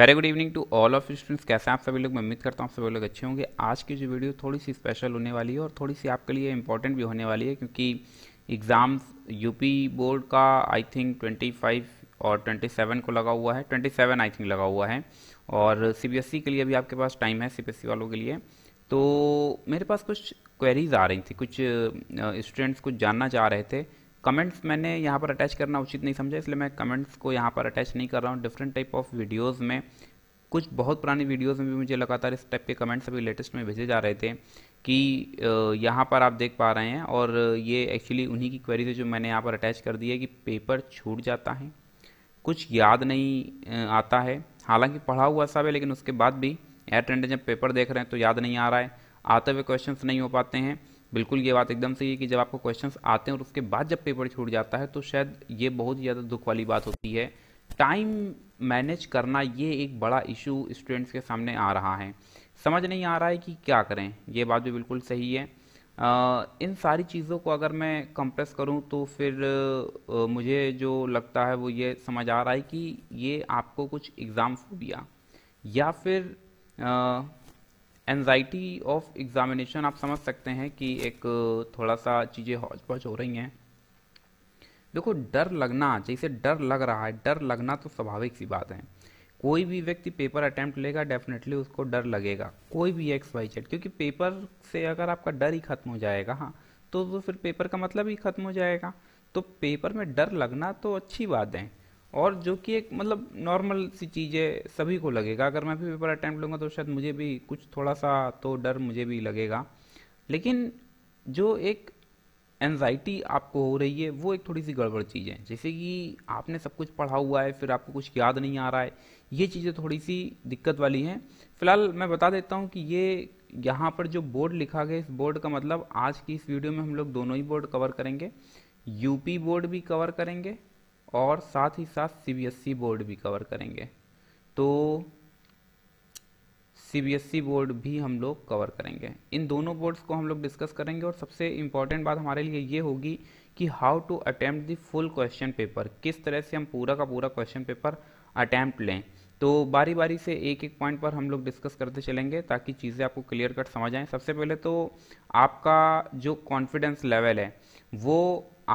Very good evening to all of students कैसे आप सभी लोग मैं उम्मीद करता हूँ सभी लोग अच्छे होंगे आज की जो वीडियो थोड़ी सी स्पेशल होने वाली है और थोड़ी सी आपके लिए इंपॉर्टेंट भी होने वाली है क्योंकि एग्ज़ाम्स यूपी बोर्ड का आई थिंक 25 और 27 को लगा हुआ है 27 आई थिंक लगा हुआ है और सी e के लिए भी आपके पास टाइम है सी e वालों के लिए तो मेरे पास कुछ क्वेरीज आ रही थी कुछ स्टूडेंट्स कुछ जानना चाह रहे थे कमेंट्स मैंने यहाँ पर अटैच करना उचित नहीं समझा इसलिए मैं कमेंट्स को यहाँ पर अटैच नहीं कर रहा हूँ डिफरेंट टाइप ऑफ वीडियोज़ में कुछ बहुत पुरानी वीडियोस में भी मुझे लगातार इस टाइप के कमेंट्स अभी लेटेस्ट में भेजे जा रहे थे कि यहाँ पर आप देख पा रहे हैं और ये एक्चुअली उन्हीं की क्वेरी से जो मैंने यहाँ पर अटैच कर दी है कि पेपर छूट जाता है कुछ याद नहीं आता है हालांकि पढ़ा हुआ सब है लेकिन उसके बाद भी एयर ट्रेंड जब पेपर देख रहे हैं तो याद नहीं आ रहा है आते हुए क्वेश्चन नहीं हो पाते हैं बिल्कुल ये बात एकदम सही है कि जब आपको क्वेश्चंस आते हैं और उसके बाद जब पेपर छूट जाता है तो शायद ये बहुत ही ज़्यादा दुख वाली बात होती है टाइम मैनेज करना ये एक बड़ा इशू स्टूडेंट्स के सामने आ रहा है समझ नहीं आ रहा है कि क्या करें ये बात भी बिल्कुल सही है आ, इन सारी चीज़ों को अगर मैं कंप्रेस करूं तो फिर आ, मुझे जो लगता है वो ये समझ आ रहा है कि ये आपको कुछ एग्ज़ाम फोबिया या फिर आ, एनजाइटी ऑफ एग्ज़ामिनेशन आप समझ सकते हैं कि एक थोड़ा सा चीज़ें हौज पौज हो रही हैं देखो डर लगना जैसे डर लग रहा है डर लगना तो स्वाभाविक सी बात है कोई भी व्यक्ति पेपर अटैम्प्ट लेगा डेफिनेटली उसको डर लगेगा कोई भी एक्स वाई चेट क्योंकि पेपर से अगर आपका डर ही खत्म हो जाएगा हाँ तो वो फिर पेपर का मतलब ही खत्म हो जाएगा तो पेपर में डर लगना तो अच्छी बात है और जो कि एक मतलब नॉर्मल सी चीज़ है सभी को लगेगा अगर मैं भी पेपर अटैम्प्ट लूँगा तो शायद मुझे भी कुछ थोड़ा सा तो डर मुझे भी लगेगा लेकिन जो एक एनजाइटी आपको हो रही है वो एक थोड़ी सी गड़बड़ चीज़ है जैसे कि आपने सब कुछ पढ़ा हुआ है फिर आपको कुछ याद नहीं आ रहा है ये चीज़ें थोड़ी सी दिक्कत वाली हैं फिलहाल मैं बता देता हूँ कि ये यहाँ पर जो बोर्ड लिखा गया इस बोर्ड का मतलब आज की इस वीडियो में हम लोग दोनों ही बोर्ड कवर करेंगे यूपी बोर्ड भी कवर करेंगे और साथ ही साथ सीबीएसई बोर्ड e भी कवर करेंगे तो सीबीएसई बोर्ड e भी हम लोग कवर करेंगे इन दोनों बोर्ड्स को हम लोग डिस्कस करेंगे और सबसे इम्पॉर्टेंट बात हमारे लिए ये होगी कि how to attempt full question paper किस तरह से हम पूरा का पूरा क्वेश्चन पेपर अटैम्प्ट लें तो बारी बारी से एक एक पॉइंट पर हम लोग डिस्कस करते चलेंगे ताकि चीज़ें आपको क्लियर कट समझ आएँ सबसे पहले तो आपका जो कॉन्फिडेंस लेवल है वो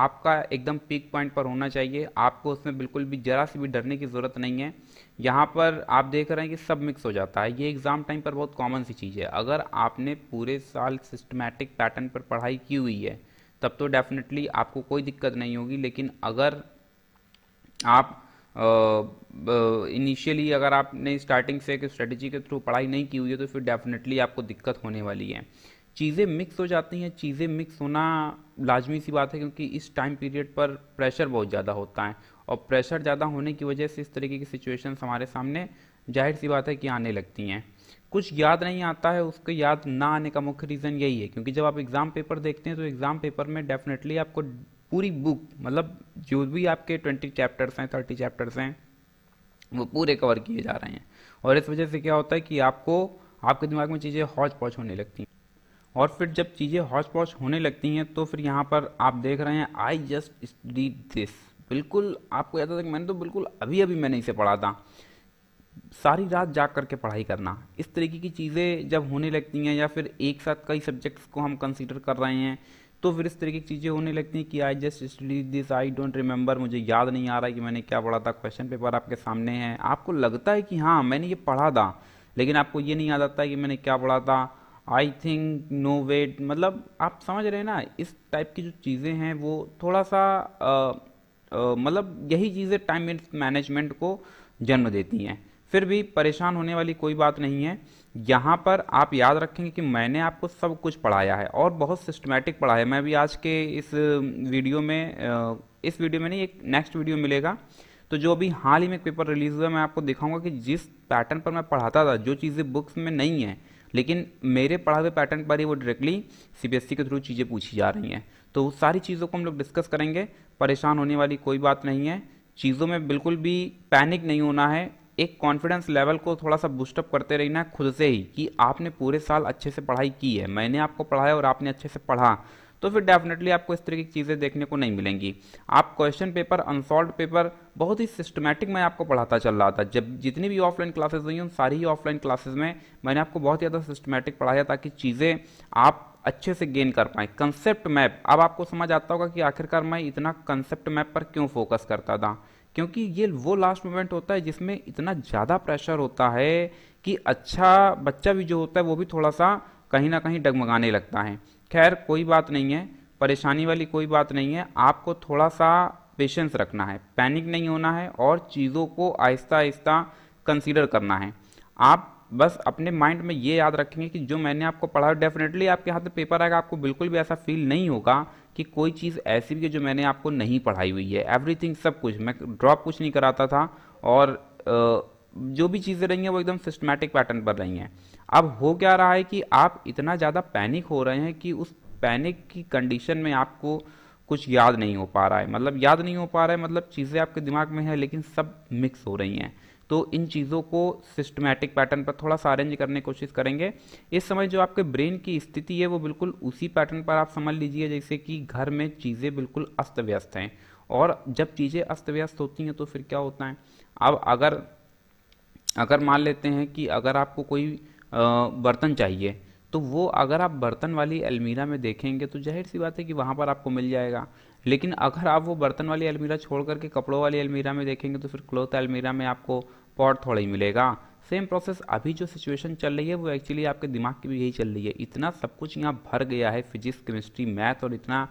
आपका एकदम पीक पॉइंट पर होना चाहिए आपको उसमें बिल्कुल भी ज़रा सी भी डरने की ज़रूरत नहीं है यहाँ पर आप देख रहे हैं कि सब मिक्स हो जाता है ये एग्ज़ाम टाइम पर बहुत कॉमन सी चीज़ है अगर आपने पूरे साल सिस्टमेटिक पैटर्न पर पढ़ाई की हुई है तब तो डेफिनेटली आपको कोई दिक्कत नहीं होगी लेकिन अगर आप इनिशियली अगर आपने स्टार्टिंग से एक स्ट्रेटजी के थ्रू पढ़ाई नहीं की हुई है तो फिर डेफिनेटली आपको दिक्कत होने वाली है चीज़ें मिक्स हो जाती हैं चीज़ें मिक्स होना लाजमी सी बात है क्योंकि इस टाइम पीरियड पर प्रेशर बहुत ज़्यादा होता है और प्रेशर ज़्यादा होने की वजह से इस तरीके की सिचुएशंस हमारे सामने जाहिर सी बात है कि आने लगती हैं कुछ याद नहीं आता है उसके याद ना आने का मुख्य रीज़न यही है क्योंकि जब आप एग्ज़ाम पेपर देखते हैं तो एग्ज़ाम पेपर में डेफिनेटली आपको पूरी बुक मतलब जो भी आपके ट्वेंटी चैप्टर्स हैं थर्टी चैप्टर्स हैं वो पूरे कवर किए जा रहे हैं और इस वजह से क्या होता है कि आपको आपके दिमाग में चीज़ें हौज पौज होने लगती हैं और फिर जब चीज़ें हॉश पॉश होने लगती हैं तो फिर यहाँ पर आप देख रहे हैं आई जस्ट स्टडी दिस बिल्कुल आपको याद था कि मैंने तो बिल्कुल अभी अभी मैंने इसे पढ़ा था सारी रात जाग करके पढ़ाई करना इस तरीके की चीज़ें जब होने लगती हैं या फिर एक साथ कई सब्जेक्ट्स को हम कंसीडर कर रहे हैं तो फिर इस तरीके की चीज़ें होने लगती हैं कि I just study this I don't remember मुझे याद नहीं आ रहा कि मैंने क्या पढ़ा था क्वेश्चन पेपर आपके सामने है आपको लगता है कि हाँ मैंने ये पढ़ा था लेकिन आपको ये नहीं याद आता कि मैंने क्या पढ़ा था आई थिंक नो वेट मतलब आप समझ रहे हैं ना इस टाइप की जो चीज़ें हैं वो थोड़ा सा मतलब यही चीज़ें टाइम मैनेजमेंट को जन्म देती हैं फिर भी परेशान होने वाली कोई बात नहीं है यहाँ पर आप याद रखेंगे कि मैंने आपको सब कुछ पढ़ाया है और बहुत सिस्टमेटिक पढ़ाया है मैं भी आज के इस वीडियो में इस वीडियो में नहीं एक नेक्स्ट वीडियो मिलेगा तो जो अभी हाल ही में पेपर रिलीज़ हुआ मैं आपको दिखाऊंगा कि जिस पैटर्न पर मैं पढ़ाता था जो चीज़ें बुक्स में नहीं हैं लेकिन मेरे पढ़ा हुए पैटर्न पर ही वो डायरेक्टली सीबीएसई e के थ्रू चीज़ें पूछी जा रही हैं तो सारी चीज़ों को हम लोग डिस्कस करेंगे परेशान होने वाली कोई बात नहीं है चीज़ों में बिल्कुल भी पैनिक नहीं होना है एक कॉन्फिडेंस लेवल को थोड़ा सा बूस्टअप करते रहना है खुद से ही कि आपने पूरे साल अच्छे से पढ़ाई की है मैंने आपको पढ़ाया और आपने अच्छे से पढ़ा तो फिर डेफिनेटली आपको इस तरह की चीज़ें देखने को नहीं मिलेंगी आप क्वेश्चन पेपर अनसॉल्व पेपर बहुत ही सिस्टमैटिक मैं आपको पढ़ाता चल रहा था जब जितनी भी ऑफलाइन क्लासेज हुई उन सारी ही ऑफलाइन क्लासेज में मैंने आपको बहुत ज़्यादा सिस्टमैटिक पढ़ाया ताकि चीज़ें आप अच्छे से गेन कर पाएँ कंसेप्ट मैप अब आपको समझ आता होगा कि आखिरकार मैं इतना कंसेप्ट मैप पर क्यों फोकस करता था क्योंकि ये वो लास्ट मोमेंट होता है जिसमें इतना ज़्यादा प्रेशर होता है कि अच्छा बच्चा भी जो होता है वो भी थोड़ा सा कहीं ना कहीं डगमगाने लगता है खैर कोई बात नहीं है परेशानी वाली कोई बात नहीं है आपको थोड़ा सा पेशेंस रखना है पैनिक नहीं होना है और चीज़ों को आहिस्ता आहिस्ता कंसीडर करना है आप बस अपने माइंड में ये याद रखेंगे कि जो मैंने आपको पढ़ा डेफिनेटली आपके हाथ में पेपर आएगा आपको बिल्कुल भी ऐसा फील नहीं होगा कि कोई चीज़ ऐसी भी है जो मैंने आपको नहीं पढ़ाई हुई है एवरीथिंग सब कुछ मैं ड्रॉप कुछ नहीं कराता था और जो भी चीज़ें रही हैं वो एकदम सिस्टमेटिक पैटर्न पर रही हैं अब हो क्या रहा है कि आप इतना ज़्यादा पैनिक हो रहे हैं कि उस पैनिक की कंडीशन में आपको कुछ याद नहीं हो पा रहा है मतलब याद नहीं हो पा रहा है मतलब चीज़ें आपके दिमाग में है लेकिन सब मिक्स हो रही हैं तो इन चीज़ों को सिस्टमेटिक पैटर्न पर थोड़ा सा अरेंज करने की कोशिश करेंगे इस समय जो आपके ब्रेन की स्थिति है वो बिल्कुल उसी पैटर्न पर आप समझ लीजिए जैसे कि घर में चीज़ें बिल्कुल अस्त व्यस्त हैं और जब चीज़ें अस्त व्यस्त होती हैं तो फिर क्या होता है अब अगर अगर मान लेते हैं कि अगर आपको कोई बर्तन चाहिए तो वो अगर आप बर्तन वाली अलमीरा में देखेंगे तो जाहिर सी बात है कि वहाँ पर आपको मिल जाएगा लेकिन अगर आप वो बर्तन वाली अलमीरा छोड़ करके कपड़ों वाली अलमीरा में देखेंगे तो फिर क्लोथ अलमीरा में आपको पॉट थोड़ा ही मिलेगा सेम प्रोसेस अभी जो सिचुएशन चल रही है वो एक्चुअली आपके दिमाग की भी यही चल रही है इतना सब कुछ यहाँ भर गया है फिजिक्स केमिस्ट्री मैथ और इतना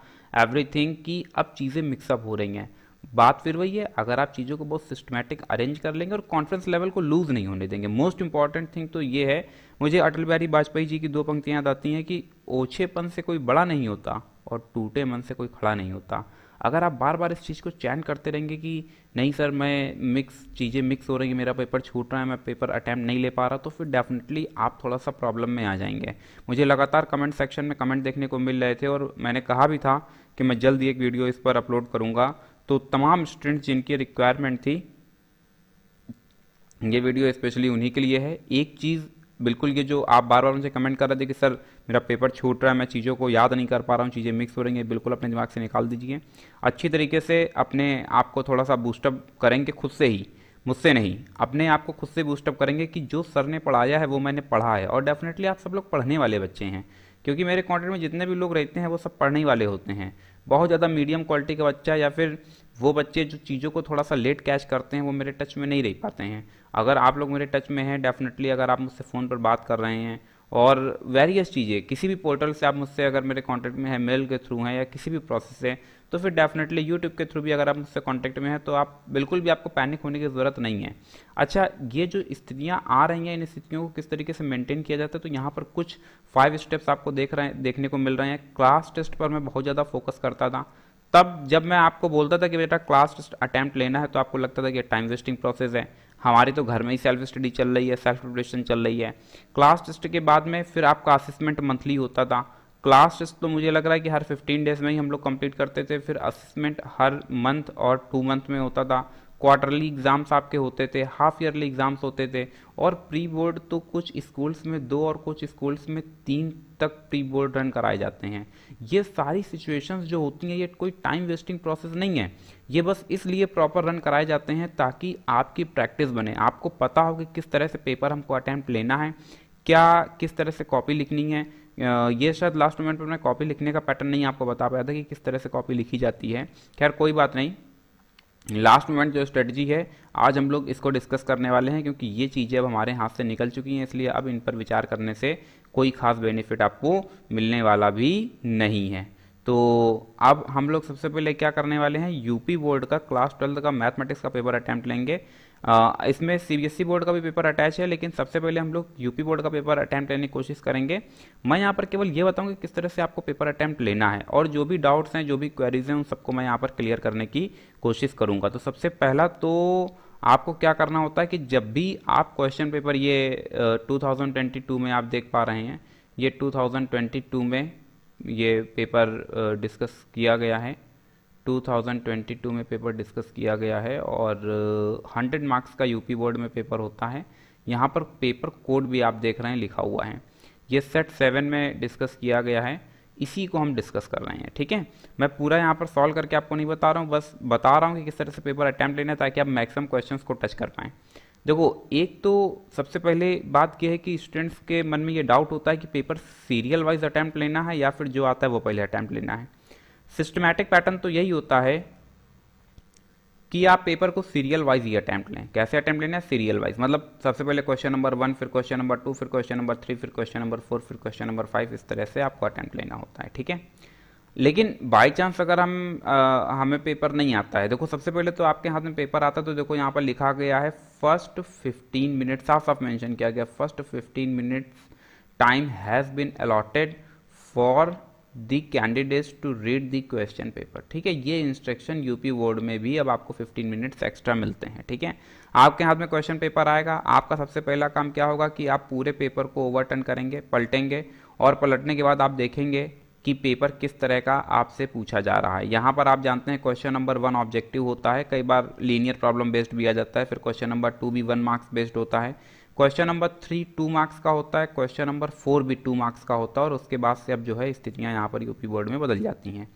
एवरीथिंग कि अब चीज़ें मिक्सअप हो रही हैं बात फिर वही है अगर आप चीज़ों को बहुत सिस्टमेटिक अरेंज कर लेंगे और कॉन्फिडेंस लेवल को लूज़ नहीं होने देंगे मोस्ट इंपॉर्टेंट थिंग तो ये है मुझे अटल बिहारी वाजपेयी जी की दो पंक्तियाँ याद आती हैं कि ओछेपन से कोई बड़ा नहीं होता और टूटे मन से कोई खड़ा नहीं होता अगर आप बार बार इस चीज़ को चैन करते रहेंगे कि नहीं सर मैं मिक्स चीज़ें मिक्स हो रही हैं मेरा पेपर छूट रहा है मैं पेपर अटैम्प्ट नहीं ले पा रहा तो फिर डेफिनेटली आप थोड़ा सा प्रॉब्लम में आ जाएंगे मुझे लगातार कमेंट सेक्शन में कमेंट देखने को मिल रहे थे और मैंने कहा भी था कि मैं जल्द ही एक वीडियो इस पर अपलोड करूँगा तो तमाम स्टूडेंट्स जिनकी रिक्वायरमेंट थी ये वीडियो स्पेशली उन्हीं के लिए है एक चीज़ बिल्कुल ये जो आप बार बार मुझे कमेंट कर रहे थे कि सर मेरा पेपर छूट रहा है मैं चीज़ों को याद नहीं कर पा रहा हूँ चीज़ें मिक्स हो रही हैं बिल्कुल अपने दिमाग से निकाल दीजिए अच्छी तरीके से अपने आप को थोड़ा सा बूस्टअप करेंगे खुद से ही मुझसे नहीं अपने आप को खुद से बूस्टअप करेंगे कि जो सर ने पढ़ाया है वो मैंने पढ़ा है और डेफिनेटली आप सब लोग पढ़ने वाले बच्चे हैं क्योंकि मेरे कॉन्टेंट में जितने भी लोग रहते हैं वो सब पढ़ने वाले होते हैं बहुत ज़्यादा मीडियम क्वालिटी का बच्चा या फिर वो बच्चे जो चीज़ों को थोड़ा सा लेट कैच करते हैं वो मेरे टच में नहीं रह पाते हैं अगर आप लोग मेरे टच में हैं डेफिनेटली अगर आप मुझसे फ़ोन पर बात कर रहे हैं और वेरियस चीज़ें किसी भी पोर्टल से आप मुझसे अगर मेरे कॉन्टैक्ट में है मेल के थ्रू हैं या किसी भी प्रोसेस से तो फिर डेफिनेटली यूट्यूब के थ्रू भी अगर आप मुझसे कॉन्टैक्ट में हैं तो आप बिल्कुल भी आपको पैनिक होने की ज़रूरत नहीं है अच्छा ये जो स्थितियाँ आ रही हैं इन स्थितियों को किस तरीके से मेंटेन किया जाता है तो यहाँ पर कुछ फाइव स्टेप्स आपको देख रहे हैं देखने को मिल रहे हैं क्लास टेस्ट पर मैं बहुत ज़्यादा फोकस करता था तब जब मैं आपको बोलता था कि बेटा क्लास टेस्ट अटैम्प्ट लेना है तो आपको लगता था कि टाइम वेस्टिंग प्रोसेस है हमारे तो घर में ही सेल्फ स्टडी चल रही है सेल्फ प्रिपरेशन चल रही है क्लास टेस्ट के बाद में फिर आपका असेसमेंट मंथली होता था क्लास टेस्ट तो मुझे लग रहा है कि हर 15 डेज में ही हम लोग कंप्लीट करते थे फिर असेसमेंट हर मंथ और टू मंथ में होता था क्वार्टरली एग्ज़ाम्स आपके होते थे हाफ ईयरली एग्ज़ाम्स होते थे और प्री बोर्ड तो कुछ स्कूल्स में दो और कुछ स्कूल्स में तीन तक प्री बोर्ड रन कराए जाते हैं ये सारी सिचुएशंस जो होती हैं ये कोई टाइम वेस्टिंग प्रोसेस नहीं है ये बस इसलिए प्रॉपर रन कराए जाते हैं ताकि आपकी प्रैक्टिस बने आपको पता हो कि किस तरह से पेपर हमको अटैम्प्ट लेना है क्या किस तरह से कॉपी लिखनी है ये शायद लास्ट मोमेंट पर मैं कॉपी लिखने का पैटर्न नहीं आपको बता पाया था कि किस तरह से कॉपी लिखी जाती है खैर कोई बात नहीं लास्ट मोमेंट जो स्ट्रेटजी है आज हम लोग इसको डिस्कस करने वाले हैं क्योंकि ये चीज़ें अब हमारे हाथ से निकल चुकी हैं इसलिए अब इन पर विचार करने से कोई खास बेनिफिट आपको मिलने वाला भी नहीं है तो अब हम लोग सबसे पहले क्या करने वाले हैं यूपी बोर्ड का क्लास ट्वेल्थ का मैथमेटिक्स का पेपर अटैम्प्ट लेंगे इसमें सीबीएसई e बोर्ड का भी पेपर अटैच है लेकिन सबसे पहले हम लोग यूपी बोर्ड का पेपर अटैम्प्ट लेने की कोशिश करेंगे मैं यहाँ पर केवल ये बताऊँ कि किस तरह से आपको पेपर अटैम्प्ट लेना है और जो भी डाउट्स हैं जो भी क्वेरीज हैं उन सबको मैं यहाँ पर क्लियर करने की कोशिश करूँगा तो सबसे पहला तो आपको क्या करना होता है कि जब भी आप क्वेश्चन पेपर ये टू में आप देख पा रहे हैं ये टू में ये पेपर डिस्कस किया गया है 2022 में पेपर डिस्कस किया गया है और 100 uh, मार्क्स का यूपी बोर्ड में पेपर होता है यहाँ पर पेपर कोड भी आप देख रहे हैं लिखा हुआ है ये सेट सेवन में डिस्कस किया गया है इसी को हम डिस्कस कर रहे हैं ठीक है मैं पूरा यहाँ पर सॉल्व करके आपको नहीं बता रहा हूँ बस बता रहा हूँ कि किस तरह से पेपर अटैम्प्ट लेना है ताकि आप मैक्सिमम क्वेश्चन को टच कर पाएँ देखो एक तो सबसे पहले बात यह है कि स्टूडेंट्स के मन में ये डाउट होता है कि पेपर सीरियल वाइज अटैम्प्ट लेना है या फिर जो आता है वो पहले अटैम्प्ट लेना है सिस्टमैटिक पैटर्न तो यही होता है कि आप पेपर को सीरियल वाइज ही अटैम्प्ट लें कैसे अटैम्प्ट लेना है सीरियल वाइज मतलब सबसे पहले क्वेश्चन नंबर वन फिर क्वेश्चन नंबर टू फिर क्वेश्चन नंबर थ्री फिर क्वेश्चन नंबर फोर फिर क्वेश्चन नंबर फाइव इस तरह से आपको अटैम्प्ट लेना होता है ठीक है लेकिन बाय चांस अगर हम आ, हमें पेपर नहीं आता है देखो सबसे पहले तो आपके हाथ में पेपर आता है तो देखो यहाँ पर लिखा गया है फर्स्ट फिफ्टीन मिनट साफ साफ मैंशन किया गया first fifteen minutes time has been allotted for the candidates to read the question paper ठीक है ये इंस्ट्रक्शन यूपी बोर्ड में भी अब आपको 15 मिनट्स एक्स्ट्रा मिलते हैं ठीक है आपके हाथ में क्वेश्चन पेपर आएगा आपका सबसे पहला काम क्या होगा कि आप पूरे पेपर को ओवरटर्न करेंगे पलटेंगे और पलटने के बाद आप देखेंगे कि पेपर किस तरह का आपसे पूछा जा रहा है यहाँ पर आप जानते हैं क्वेश्चन नंबर वन ऑब्जेक्टिव होता है कई बार लीनियर प्रॉब्लम बेस्ड भी आ जाता है फिर क्वेश्चन नंबर टू भी वन मार्क्स बेस्ड होता है question number three two marks का होता है क्वेश्चन नंबर फोर भी टू मार्क्स का होता है और उसके बाद से अब जो है स्थितियाँ यहाँ पर यूपी बोर्ड में बदल जाती हैं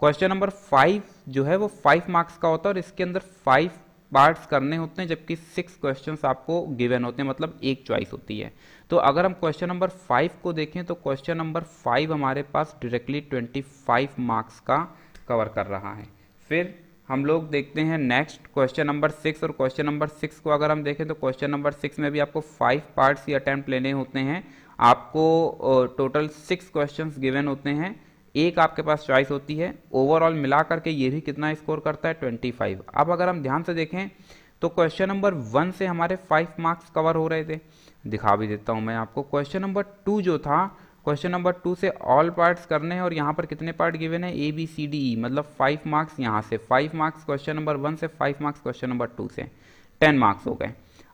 क्वेश्चन नंबर फाइव जो है वो फाइव मार्क्स का होता है और इसके अंदर फाइव पार्ट्स करने होते हैं जबकि सिक्स क्वेश्चंस आपको गिवन होते हैं मतलब एक चॉइस होती है तो अगर हम क्वेश्चन नंबर फाइव को देखें तो क्वेश्चन नंबर फाइव हमारे पास डायरेक्टली ट्वेंटी फाइव मार्क्स का कवर कर रहा है फिर हम लोग देखते हैं नेक्स्ट क्वेश्चन नंबर सिक्स और क्वेश्चन नंबर सिक्स को अगर हम देखें तो क्वेश्चन नंबर सिक्स में भी आपको फाइव पार्ट्स ही अटैम्प्ट लेने होते हैं आपको टोटल सिक्स क्वेश्चन गिवेन होते हैं एक आपके पास चॉइस होती है ओवरऑल मिला करके ये भी कितना स्कोर करता है ट्वेंटी फाइव अब अगर हम ध्यान से देखें तो क्वेश्चन नंबर वन से हमारे फाइव मार्क्स कवर हो रहे थे दिखा भी देता हूँ मैं आपको क्वेश्चन नंबर टू जो था क्वेश्चन नंबर टू से ऑल पार्ट्स करने हैं और यहाँ पर कितने पार्ट गिवन है ए बी सी डी ई मतलब फाइव मार्क्स यहाँ से five marks question number one से five marks question number two से टेन मार्क्स हो गए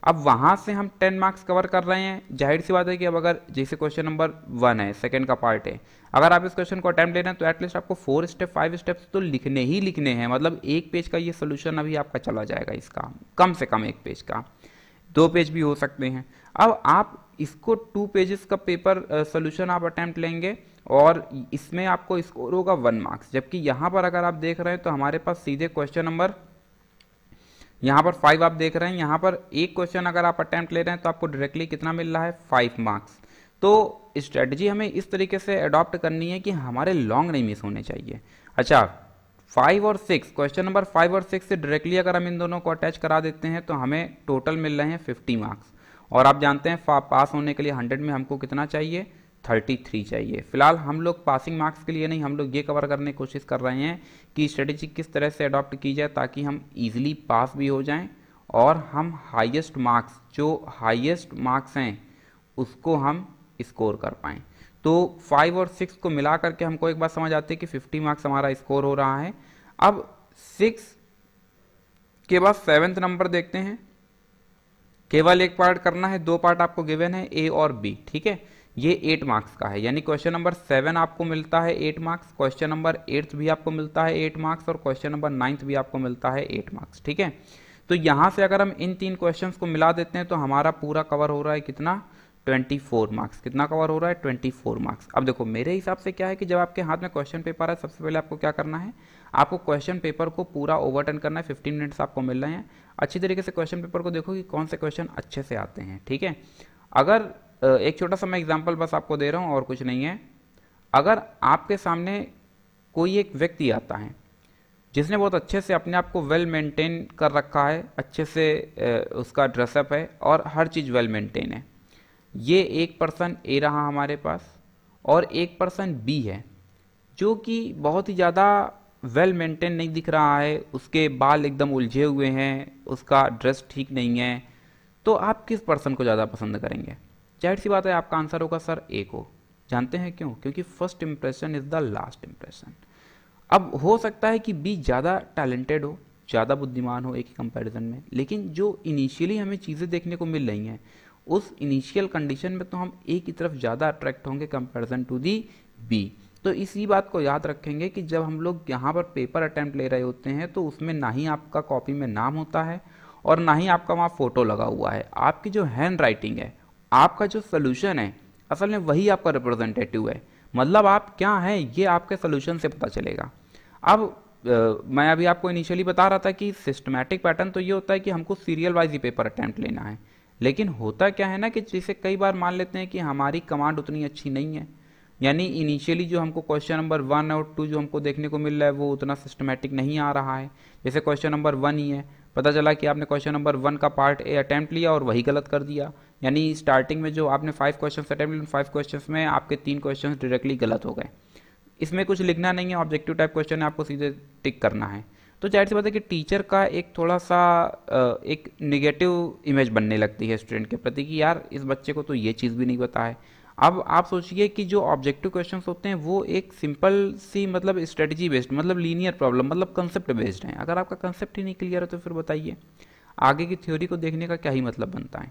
अब वहाँ से हम टेन मार्क्स कवर कर रहे हैं जाहिर सी बात है कि अब अगर जैसे क्वेश्चन नंबर वन है सेकेंड का पार्ट है अगर आप इस क्वेश्चन को अटैम्प्ट ले रहे हैं तो एटलीस्ट आपको फोर स्टेप फाइव स्टेप्स तो लिखने ही लिखने हैं मतलब एक पेज का ये सोल्यूशन अभी आपका चला जाएगा इसका कम से कम एक पेज का दो पेज भी हो सकते हैं अब आप इसको टू पेजेस का पेपर सोल्यूशन आप अटैम्प्ट लेंगे और इसमें आपको स्कोर होगा वन मार्क्स जबकि यहाँ पर अगर आप देख रहे हैं तो हमारे पास सीधे क्वेश्चन नंबर यहाँ पर फाइव आप देख रहे हैं यहाँ पर एक क्वेश्चन अगर आप अटैम्प्ट ले रहे हैं तो आपको डायरेक्टली कितना मिल रहा है फाइव मार्क्स तो स्ट्रेटजी हमें इस तरीके से अडॉप्ट करनी है कि हमारे लॉन्ग नहीं मिस होने चाहिए अच्छा फाइव और सिक्स क्वेश्चन नंबर फाइव और सिक्स से डायरेक्टली अगर हम इन दोनों को अटैच करा देते हैं तो हमें टोटल मिल रहे हैं फिफ्टी मार्क्स और आप जानते हैं पास होने के लिए हंड्रेड में हमको कितना चाहिए 33 चाहिए फिलहाल हम लोग पासिंग मार्क्स के लिए नहीं हम लोग ये कवर करने की कोशिश कर रहे हैं कि स्ट्रेटेजी किस तरह से अडॉप्ट की जाए ताकि हम ईजिली पास भी हो जाए और हम हाइएस्ट मार्क्स जो हाइएस्ट मार्क्स हैं उसको हम स्कोर कर पाएँ तो फाइव और सिक्स को मिला करके हमको एक बात समझ आती है कि फिफ्टी मार्क्स हमारा स्कोर हो रहा है अब सिक्स के बाद सेवन्थ नंबर देखते हैं केवल एक पार्ट करना है दो पार्ट आपको गिवन है ए और बी ठीक है ये एट मार्क्स का है यानी क्वेश्चन नंबर सेवन आपको मिलता है eight marks question number eighth भी आपको मिलता है एट मार्क्स और क्वेश्चन नंबर नाइन्थ भी आपको मिलता है एट मार्क्स ठीक है तो यहाँ से अगर हम इन तीन क्वेश्चंस को मिला देते हैं तो हमारा पूरा कवर हो रहा है कितना 24 मार्क्स कितना कवर हो रहा है 24 मार्क्स अब देखो मेरे हिसाब से क्या है कि जब आपके हाथ में क्वेश्चन पेपर है सबसे पहले आपको क्या करना है आपको क्वेश्चन पेपर को पूरा ओवरटर्न करना है 15 मिनट्स आपको मिल रहे हैं अच्छी तरीके से क्वेश्चन पेपर को देखो कि कौन से क्वेश्चन अच्छे से आते हैं ठीक है अगर एक छोटा सा मैं एग्जाम्पल बस आपको दे रहा हूँ और कुछ नहीं है अगर आपके सामने कोई एक व्यक्ति आता है जिसने बहुत अच्छे से अपने आप को वेल मेंटेन कर रखा है अच्छे से उसका ड्रेसअप है और हर चीज़ वेल मेंटेन है ये एक पर्सन ए रहा हमारे पास और एक पर्सन बी है जो कि बहुत ही ज़्यादा वेल मेंटेन नहीं दिख रहा है उसके बाल एकदम उलझे हुए हैं उसका ड्रेस ठीक नहीं है तो आप किस पर्सन को ज़्यादा पसंद करेंगे जाहिर सी बात है आपका आंसर होगा सर ए को जानते हैं क्यों क्योंकि first impression is the last impression अब हो सकता है कि बी ज़्यादा टैलेंटेड हो ज़्यादा बुद्धिमान हो एक ही कंपेरिजन में लेकिन जो इनिशियली हमें चीज़ें देखने को मिल रही हैं उस इनिशियल कंडीशन में तो हम ए की तरफ ज़्यादा अट्रैक्ट होंगे कंपेरिजन टू दी बी तो इसी बात को याद रखेंगे कि जब हम लोग यहाँ पर पेपर अटैम्प्ट ले रहे होते हैं तो उसमें ना ही आपका कॉपी में नाम होता है और ना ही आपका वहाँ फ़ोटो लगा हुआ है आपकी जो हैंड राइटिंग है आपका जो सोल्यूशन है असल में वही आपका रिप्रेजेंटेटिव है मतलब आप क्या हैं ये आपके सोल्यूशन से पता चलेगा अब आ, मैं अभी आपको इनिशियली बता रहा था कि सिस्टमेटिक पैटर्न तो ये होता है कि हमको सीरियल वाइज ही पेपर अटैम्प्ट लेना है लेकिन होता क्या है ना कि जिसे कई बार मान लेते हैं कि हमारी कमांड उतनी अच्छी नहीं है यानी इनिशियली जो हमको क्वेश्चन नंबर वन और टू जो हमको देखने को मिल रहा है वो उतना सिस्टमेटिक नहीं आ रहा है जैसे क्वेश्चन नंबर वन ही है पता चला कि आपने क्वेश्चन नंबर वन का पार्ट ए अटैम्प्ट लिया और वही गलत कर दिया यानी स्टार्टिंग में जो आपने फाइव क्वेश्चन अटैम्प्ट लिए फाइव क्वेश्चन में आपके तीन क्वेश्चन डायरेक्टली गलत हो गए इसमें कुछ लिखना नहीं है ऑब्जेक्टिव टाइप क्वेश्चन है आपको सीधे टिक करना है तो जाहिर सी बात है कि टीचर का एक थोड़ा सा एक निगेटिव इमेज बनने लगती है स्टूडेंट के प्रति कि यार इस बच्चे को तो ये चीज़ भी नहीं पता है अब आप सोचिए कि जो ऑब्जेक्टिव क्वेश्चंस होते हैं वो एक सिंपल सी मतलब स्ट्रेटजी बेस्ड मतलब लीनियर प्रॉब्लम मतलब कंसेप्ट बेस्ड हैं अगर आपका कंसेप्ट ही नहीं क्लियर है तो फिर बताइए आगे की थ्योरी को देखने का क्या ही मतलब बनता है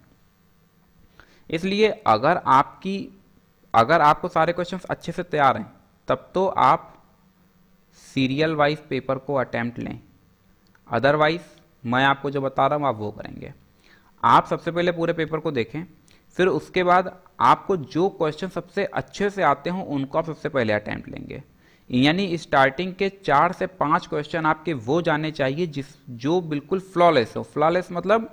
इसलिए अगर आपकी अगर आपको सारे क्वेश्चंस अच्छे से तैयार हैं तब तो आप सीरियल वाइज पेपर को अटैम्प्ट लें अदरवाइज मैं आपको जो बता रहा हूँ आप वो करेंगे आप सबसे पहले पूरे पेपर को देखें फिर उसके बाद आपको जो क्वेश्चन सबसे अच्छे से आते हों उनको आप सबसे पहले अटैम्प्ट लेंगे यानी स्टार्टिंग के चार से पांच क्वेश्चन आपके वो जाने चाहिए जिस जो बिल्कुल फ्लॉलेस हो फ्लॉलेस मतलब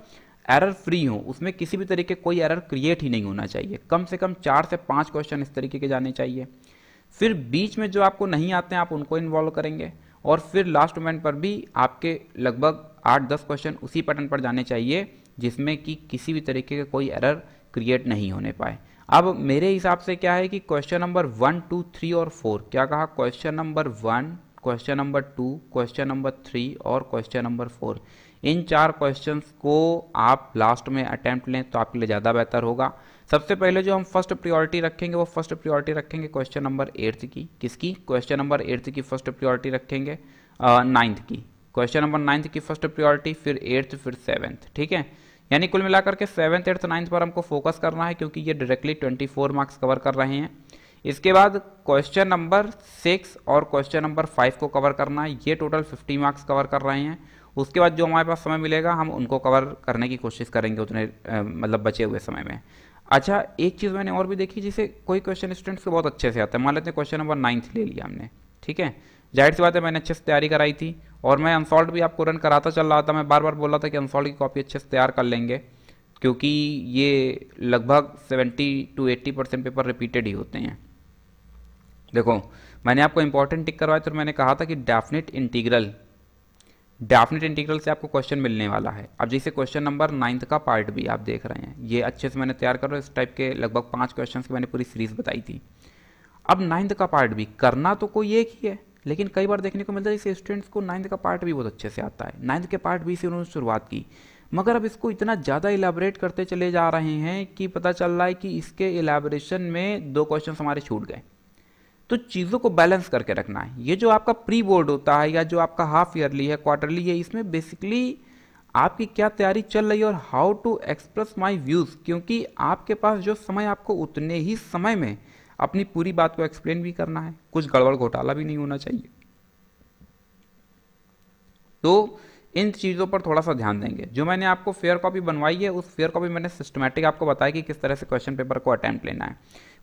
एरर फ्री हो उसमें किसी भी तरीके कोई एरर क्रिएट ही नहीं होना चाहिए कम से कम चार से पांच क्वेश्चन इस तरीके के जाने चाहिए फिर बीच में जो आपको नहीं आते हैं आप उनको इन्वॉल्व करेंगे और फिर लास्ट मोमेंट पर भी आपके लगभग आठ दस क्वेश्चन उसी पैटर्न पर जाने चाहिए जिसमें कि किसी भी तरीके का कोई एरर क्रिएट नहीं होने पाए अब मेरे हिसाब से क्या है कि question number one two three और फोर क्या कहा question number one question number two question number three और क्वेश्चन नंबर फोर इन चार क्वेश्चन को आप लास्ट में अटैम्प्ट लें तो आपके लिए ज़्यादा बेहतर होगा सबसे पहले जो हम फर्स्ट प्रियोरिटी रखेंगे वो फर्स्ट प्रियोरिटी रखेंगे क्वेश्चन नंबर एट्थ की किसकी क्वेश्चन नंबर एट्थ की फर्स्ट प्रियोरिटी रखेंगे नाइन्थ की क्वेश्चन नंबर नाइन्थ की फर्स्ट प्रियोरिटी फिर एट्थ फिर सेवन्थ ठीक है यानी कुल मिलाकर के सेवन्थ एट्थ नाइन्थ पर हमको फोकस करना है क्योंकि ये directly twenty four marks cover कर रहे हैं इसके बाद क्वेश्चन नंबर सिक्स और क्वेश्चन नंबर फाइव को कवर करना है ये टोटल फिफ्टी मार्क्स कवर कर रहे हैं उसके बाद जो हमारे पास समय मिलेगा हम उनको कवर करने की कोशिश करेंगे उतने मतलब बचे हुए समय में अच्छा एक चीज़ मैंने और भी देखी जिसे कोई क्वेश्चन स्टूडेंट्स को बहुत अच्छे से आता है मान लेते हैं क्वेश्चन नंबर नाइन्थ ले लिया हमने ठीक है जाहिर सी बात है मैंने अच्छे से तैयारी कराई थी और मैं अनसॉल्ट भी आपको रन कराता चल रहा था मैं बार बार बोला था कि अनसॉल्ट की कॉपी अच्छे से तैयार कर लेंगे क्योंकि ये लगभग 70 टू 80 परसेंट पेपर रिपीटेड ही होते हैं देखो मैंने आपको इंपॉर्टेंट टिक करवाया तो मैंने कहा था कि डेफिनेट इंटीग्रल डेफिनेट इंटीग्रल से आपको क्वेश्चन मिलने वाला है अब जैसे क्वेश्चन नंबर नाइन्थ का पार्ट भी आप देख रहे हैं ये अच्छे से मैंने तैयार कर रहा इस टाइप के लगभग पाँच क्वेश्चन की मैंने पूरी सीरीज बताई थी अब नाइन्थ का पार्ट भी करना तो कोई एक ही है लेकिन कई बार देखने को मिलता है इस स्टूडेंट्स को नाइन्थ का पार्ट भी बहुत अच्छे से आता है नाइन्थ के पार्ट भी से उन्होंने शुरुआत की मगर अब इसको इतना ज़्यादा इलाबरेट करते चले जा रहे हैं कि पता चल रहा है कि इसके इलाबरेशन में दो क्वेश्चन हमारे छूट गए तो चीज़ों को बैलेंस करके रखना है ये जो आपका प्री बोर्ड होता है या जो आपका हाफ ईयरली है क्वार्टरली है इसमें बेसिकली आपकी क्या तैयारी चल रही है और how to express my views क्योंकि आपके पास जो समय आपको उतने ही समय में अपनी पूरी बात को एक्सप्लेन भी करना है कुछ गड़बड़ घोटाला भी नहीं होना चाहिए तो इन चीज़ों पर थोड़ा सा ध्यान देंगे जो मैंने आपको फेयर कॉपी बनवाई है उस फेयर कॉपी मैंने सिस्टमेटिक आपको बताया कि किस तरह से क्वेश्चन पेपर को अटैम्प्ट लेना है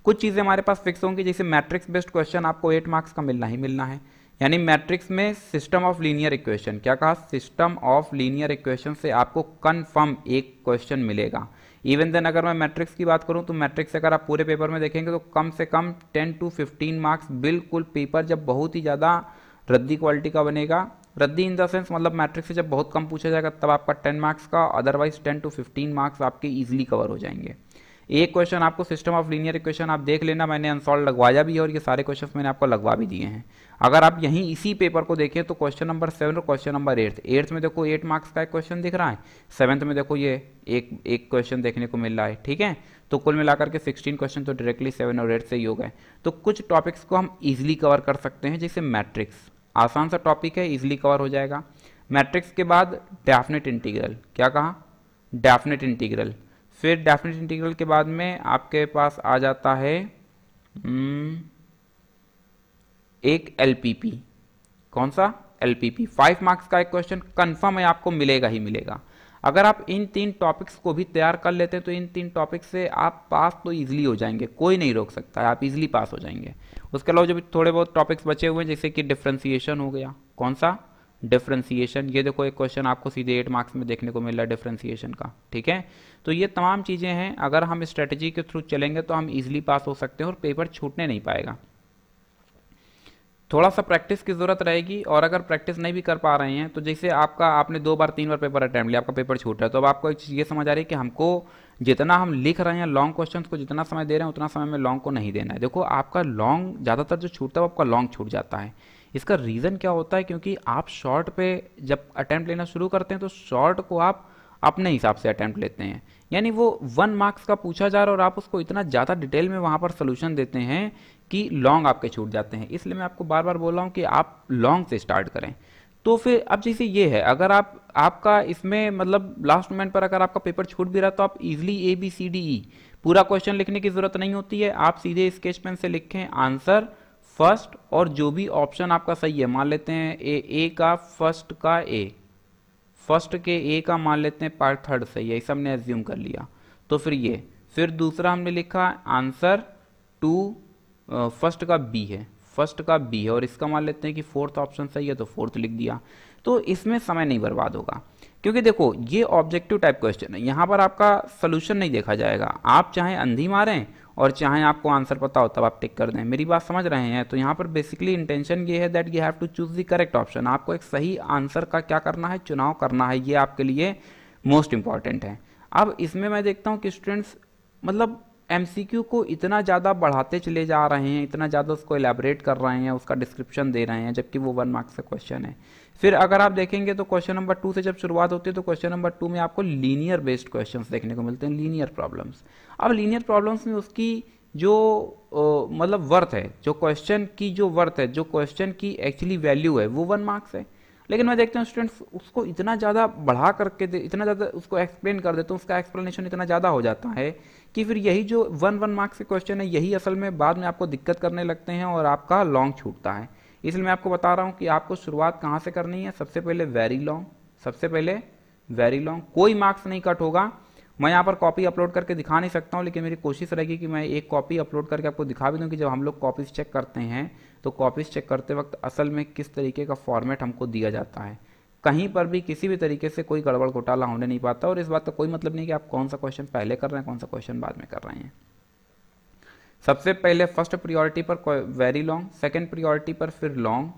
कुछ चीज़ें हमारे पास फिक्स होंगी जैसे मैट्रिक्स बेस्ड क्वेश्चन आपको एट मार्क्स का मिलना ही मिलना है यानी मैट्रिक्स में सिस्टम ऑफ लीनियर इक्वेशन क्या कहा सिस्टम ऑफ लीनियर इक्वेशन से आपको कन्फर्म एक क्वेश्चन मिलेगा इवन देन अगर मैं मैट्रिक्स की बात करूँ तो मैट्रिक्स अगर आप पूरे पेपर में देखेंगे तो कम से कम टेन टू फिफ्टीन मार्क्स बिल्कुल पेपर जब बहुत ही ज़्यादा रद्दी क्वालिटी का बनेगा रद्दी इन द सेंस मतलब मैट्रिक्स से जब बहुत कम पूछा जाएगा तब आपका टेन मार्क्स का otherwise ten to fifteen marks आपके ईजिली कवर हो जाएंगे एक क्वेश्चन आपको सिस्टम ऑफ लीनियर इक्वेशन आप देख लेना मैंने अनसॉल्व लगवाया भी है और ये सारे क्वेश्चन मैंने आपको लगवा भी दिए हैं अगर आप यहीं इसी पेपर को देखें तो क्वेश्चन नंबर सेवन और क्वेश्चन नंबर एट्थ एट्थ में देखो एट मार्क्स का एक क्वेश्चन दिख रहा है सेवन्थ में देखो ये एक एक क्वेश्चन देखने को मिल रहा है ठीक है तो कुल मिलाकर के सिक्सटीन क्वेश्चन तो डायरेक्टली सेवन और एट से ही हो गए तो कुछ टॉपिक्स को हम ईजिली कवर कर सकते हैं जैसे मैट्रिक्स आसान सा टॉपिक है ईजिली कवर हो जाएगा मैट्रिक्स के बाद डेफिनेट इंटीग्रल क्या कहा डेफिनेट इंटीग्रल फिर डेफिनेट इंटीग्रल के बाद में आपके पास आ जाता है हम्म, एक एलपीपी कौन सा एलपीपी फाइव मार्क्स का एक क्वेश्चन कंफर्म है आपको मिलेगा ही मिलेगा अगर आप इन तीन टॉपिक्स को भी तैयार कर लेते हैं तो इन तीन टॉपिक्स से आप पास तो ईजिली हो जाएंगे कोई नहीं रोक सकता है आप इजीली पास हो जाएंगे उसके अलावा जो भी थोड़े बहुत टॉपिक्स बचे हुए हैं जैसे कि डिफ्रेंसीशन हो गया कौन सा डिफ्रेंसीशन ये देखो एक क्वेश्चन आपको सीधे एट मार्क्स में देखने को मिला डिफ्रेंसीशन का ठीक है तो ये तमाम चीज़ें हैं अगर हम स्ट्रेटजी के थ्रू चलेंगे तो हम इजिली पास हो सकते हैं और पेपर छूटने नहीं पाएगा थोड़ा सा प्रैक्टिस की ज़रूरत रहेगी और अगर प्रैक्टिस नहीं भी कर पा रहे हैं तो जैसे आपका आपने दो बार तीन बार पेपर अटैम्प्ट लिया आपका पेपर छूट रहा है तो अब आपको एक चीज़ ये समझ आ रही है कि हमको जितना हम लिख रहे हैं लॉन्ग क्वेश्चन को जितना समय दे रहे हैं उतना समय में लॉन्ग को नहीं देना है देखो आपका लॉन्ग ज़्यादातर जो छूटता है वो आपका लॉन्ग छूट जाता है इसका रीज़न क्या होता है क्योंकि आप शॉर्ट पे जब अटैम्प्ट लेना शुरू करते हैं तो शॉर्ट को आप अपने हिसाब से अटैम्प्ट लेते हैं यानी वो वन मार्क्स का पूछा जा रहा है और आप उसको इतना ज़्यादा डिटेल में वहाँ पर सोल्यूशन देते हैं कि लॉन्ग आपके छूट जाते हैं इसलिए मैं आपको बार बार बोल रहा हूँ कि आप लॉन्ग से स्टार्ट करें तो फिर अब जैसे ये है अगर आप आपका इसमें मतलब लास्ट मोमेंट पर अगर आपका पेपर छूट भी रहा तो आप easily A B C D E पूरा क्वेश्चन लिखने की ज़रूरत नहीं होती है आप सीधे स्केच पेन से लिखें आंसर फर्स्ट और जो भी ऑप्शन आपका सही है मान लेते हैं ए ए का फर्स्ट का ए फर्स्ट के ए का मान लेते हैं पार्ट थर्ड सही है इस हमने एज्यूम कर लिया तो फिर ये फिर दूसरा हमने लिखा आंसर टू फर्स्ट का बी है फर्स्ट का बी है और इसका मान लेते हैं कि फोर्थ ऑप्शन सही है तो फोर्थ लिख दिया तो इसमें समय नहीं बर्बाद होगा क्योंकि देखो ये ऑब्जेक्टिव टाइप क्वेश्चन है यहाँ पर आपका सोल्यूशन नहीं देखा जाएगा आप चाहे अंधी मारें और चाहे आपको आंसर पता हो तब आप टिक कर दें मेरी बात समझ रहे हैं तो यहाँ पर बेसिकली इंटेंशन ये है that you have to choose the correct option आपको एक सही आंसर का क्या करना है चुनाव करना है ये आपके लिए मोस्ट इंपॉर्टेंट है अब इसमें मैं देखता हूँ कि स्टूडेंट्स मतलब एमसीक्यू को इतना ज़्यादा बढ़ाते चले जा रहे हैं इतना ज़्यादा उसको एलेबरेट कर रहे हैं उसका डिस्क्रिप्शन दे रहे हैं जबकि वो वन मार्क्स का क्वेश्चन है फिर अगर आप देखेंगे तो क्वेश्चन नंबर टू से जब शुरुआत होती है तो क्वेश्चन नंबर टू में आपको लीनियर बेस्ड क्वेश्चन देखने को मिलते हैं लीनियर प्रॉब्लम्स अब लीनियर प्रॉब्लम्स में उसकी जो मतलब वर्थ है जो क्वेश्चन की जो वर्थ है जो क्वेश्चन की एक्चुअली वैल्यू है वो वन मार्क्स है लेकिन मैं देखता हूँ स्टूडेंट्स उसको इतना ज़्यादा बढ़ा करके दे इतना ज़्यादा उसको एक्सप्लेन कर देता हूँ उसका एक्सप्लेनेशन इतना ज़्यादा हो जाता है कि फिर यही जो वन वन मार्क्स के क्वेश्चन है यही असल में बाद में आपको दिक्कत करने लगते हैं और आपका लॉन्ग छूटता है इसलिए मैं आपको बता रहा हूँ कि आपको शुरुआत कहाँ से करनी है सबसे पहले वेरी लॉन्ग सबसे पहले वेरी लॉन्ग कोई मार्क्स नहीं कट होगा मैं यहाँ पर कॉपी अपलोड करके दिखा नहीं सकता हूँ लेकिन मेरी कोशिश रहेगी कि मैं एक कॉपी अपलोड करके आपको दिखा भी दूँ कि जब हम लोग कॉपीज़ चेक करते हैं तो कॉपीज़ चेक करते वक्त असल में किस तरीके का फॉर्मेट हमको दिया जाता है कहीं पर भी किसी भी तरीके से कोई गड़बड़ घोटाला होने नहीं पाता और इस बात का कोई मतलब नहीं कि आप कौन सा क्वेश्चन पहले कर रहे हैं कौन सा क्वेश्चन बाद में कर रहे हैं सबसे पहले फर्स्ट प्रियोरिटी पर वेरी लॉन्ग सेकेंड प्रियोरिटी पर फिर लॉन्ग